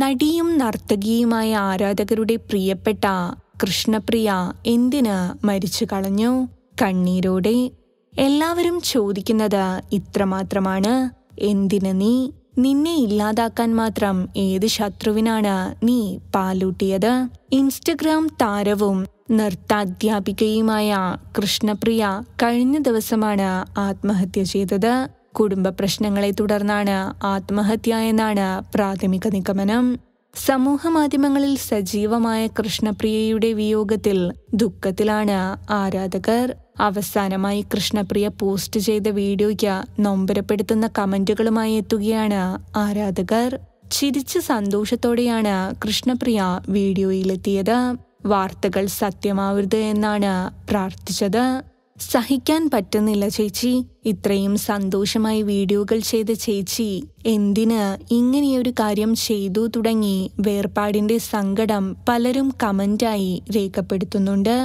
നടിയും നർത്തകിയുമായ ആരാധകരുടെ പ്രിയപ്പെട്ട കൃഷ്ണപ്രിയ എന്തിന് മരിച്ചു കളഞ്ഞു കണ്ണീരോടെ എല്ലാവരും ചോദിക്കുന്നത് ഇത്രമാത്രമാണ് എന്തിന് നീ നിന്നെ ഇല്ലാതാക്കാൻ മാത്രം ഏത് ശത്രുവിനാണ് നീ പാലൂട്ടിയത് ഇൻസ്റ്റഗ്രാം താരവും നൃത്താധ്യാപികയുമായ കൃഷ്ണപ്രിയ കഴിഞ്ഞ ദിവസമാണ് ആത്മഹത്യ ചെയ്തത് കുടുംബ പ്രശ്നങ്ങളെ തുടർന്നാണ് ആത്മഹത്യ എന്നാണ് പ്രാഥമിക നിഗമനം സമൂഹ മാധ്യമങ്ങളിൽ സജീവമായ കൃഷ്ണപ്രിയയുടെ വിയോഗത്തിൽ ദുഃഖത്തിലാണ് ആരാധകർ അവസാനമായി കൃഷ്ണപ്രിയ പോസ്റ്റ് ചെയ്ത വീഡിയോയ്ക്ക് നൊമ്പരപ്പെടുത്തുന്ന കമന്റുകളുമായി എത്തുകയാണ് ആരാധകർ ചിരിച്ച് സന്തോഷത്തോടെയാണ് കൃഷ്ണപ്രിയ വീഡിയോയിലെത്തിയത് വാർത്തകൾ സത്യമാവരുത് എന്നാണ് പ്രാർത്ഥിച്ചത് സഹിക്കാൻ പറ്റുന്നില്ല ചേച്ചി ഇത്രയും സന്തോഷമായി വീഡിയോകൾ ചെയ്ത ചേച്ചി എന്തിന് ഇങ്ങനെയൊരു കാര്യം ചെയ്തു തുടങ്ങി വേർപാടിന്റെ സങ്കടം പലരും കമന്റായി രേഖപ്പെടുത്തുന്നുണ്ട്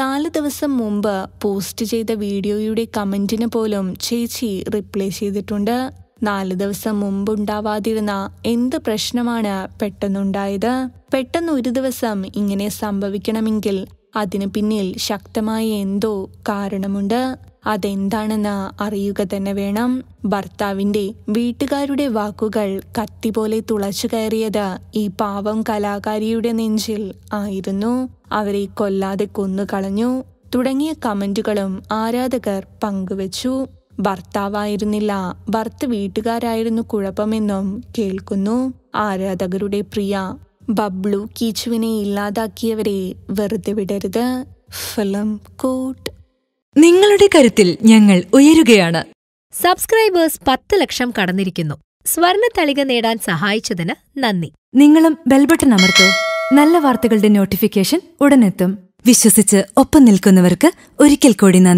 നാല് ദിവസം മുമ്പ് പോസ്റ്റ് ചെയ്ത വീഡിയോയുടെ കമന്റിന് പോലും ചേച്ചി റിപ്ലൈ ചെയ്തിട്ടുണ്ട് നാല് ദിവസം മുമ്പുണ്ടാവാതിരുന്ന എന്ത് പ്രശ്നമാണ് പെട്ടെന്നുണ്ടായത് പെട്ടെന്ന് ഒരു ദിവസം ഇങ്ങനെ സംഭവിക്കണമെങ്കിൽ അതിനു പിന്നിൽ ശക്തമായ എന്തോ കാരണമുണ്ട് അതെന്താണെന്ന് അറിയുക തന്നെ വേണം ഭർത്താവിന്റെ വീട്ടുകാരുടെ വാക്കുകൾ കത്തി പോലെ തുളച്ചു കയറിയത് ഈ പാവം കലാകാരിയുടെ നെഞ്ചിൽ ആയിരുന്നു അവരെ കൊല്ലാതെ കൊന്നുകളഞ്ഞു തുടങ്ങിയ കമന്റുകളും ആരാധകർ പങ്കുവച്ചു ഭർത്താവായിരുന്നില്ല ഭർത്ത് വീട്ടുകാരായിരുന്നു കുഴപ്പമെന്നും കേൾക്കുന്നു ആരാധകരുടെ പ്രിയ ബബ്ലു കീച്ചുവിനെ ഇല്ലാതാക്കിയവരെ വെറുതെ വിടരുത് ഫിലിം കോട്ട് നിങ്ങളുടെ കരുത്തിൽ ഞങ്ങൾ ഉയരുകയാണ് സബ്സ്ക്രൈബേഴ്സ് പത്ത് ലക്ഷം കടന്നിരിക്കുന്നു തളിക നേടാൻ സഹായിച്ചതിന് നന്ദി നിങ്ങളും ബെൽബട്ടൺ അമർത്തോ നല്ല വാർത്തകളുടെ നോട്ടിഫിക്കേഷൻ ഉടനെത്തും വിശ്വസിച്ച് ഒപ്പം നിൽക്കുന്നവർക്ക് ഒരിക്കൽ കൂടി നന്ദി